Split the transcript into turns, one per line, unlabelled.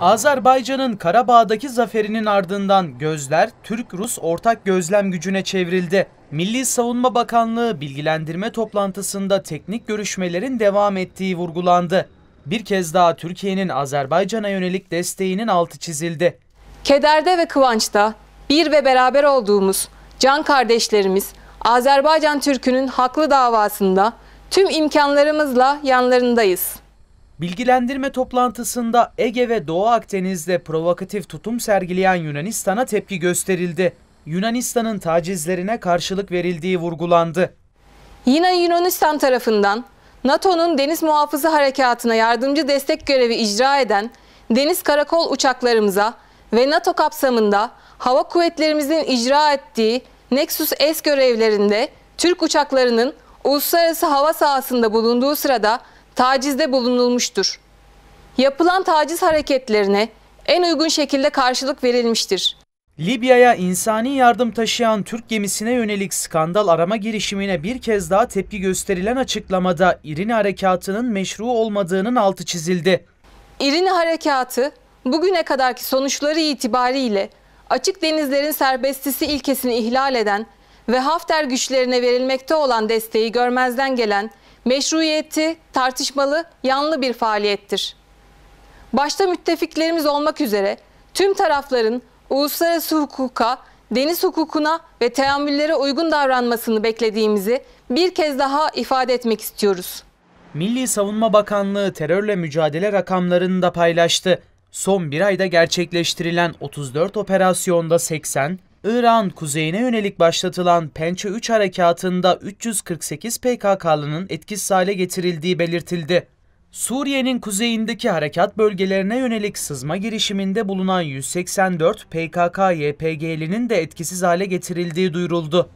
Azerbaycan'ın Karabağ'daki zaferinin ardından gözler Türk-Rus ortak gözlem gücüne çevrildi. Milli Savunma Bakanlığı bilgilendirme toplantısında teknik görüşmelerin devam ettiği vurgulandı. Bir kez daha Türkiye'nin Azerbaycan'a yönelik desteğinin altı çizildi.
Kederde ve kıvançta bir ve beraber olduğumuz can kardeşlerimiz Azerbaycan Türk'ünün haklı davasında tüm imkanlarımızla yanlarındayız.
Bilgilendirme toplantısında Ege ve Doğu Akdeniz'de provokatif tutum sergileyen Yunanistan'a tepki gösterildi. Yunanistan'ın tacizlerine karşılık verildiği vurgulandı.
Yine Yunanistan tarafından NATO'nun deniz muhafızı harekatına yardımcı destek görevi icra eden deniz karakol uçaklarımıza ve NATO kapsamında hava kuvvetlerimizin icra ettiği Nexus S görevlerinde Türk uçaklarının uluslararası hava sahasında bulunduğu sırada tacizde bulunulmuştur. Yapılan taciz hareketlerine en uygun şekilde karşılık verilmiştir.
Libya'ya insani yardım taşıyan Türk gemisine yönelik skandal arama girişimine bir kez daha tepki gösterilen açıklamada İrini Harekatı'nın meşru olmadığının altı çizildi.
İrini Harekatı bugüne kadarki sonuçları itibariyle açık denizlerin serbestisi ilkesini ihlal eden ve Hafter güçlerine verilmekte olan desteği görmezden gelen meşruiyeti tartışmalı, yanlı bir faaliyettir. Başta müttefiklerimiz olmak üzere tüm tarafların uluslararası hukuka, deniz hukukuna ve teamüllere uygun davranmasını beklediğimizi bir kez daha ifade etmek istiyoruz.
Milli Savunma Bakanlığı terörle mücadele rakamlarını da paylaştı. Son bir ayda gerçekleştirilen 34 operasyonda 80, İran kuzeyine yönelik başlatılan Pençe 3 harekatında 348 PKK'lının etkisiz hale getirildiği belirtildi. Suriye'nin kuzeyindeki harekat bölgelerine yönelik sızma girişiminde bulunan 184 PKK-YPG'linin de etkisiz hale getirildiği duyuruldu.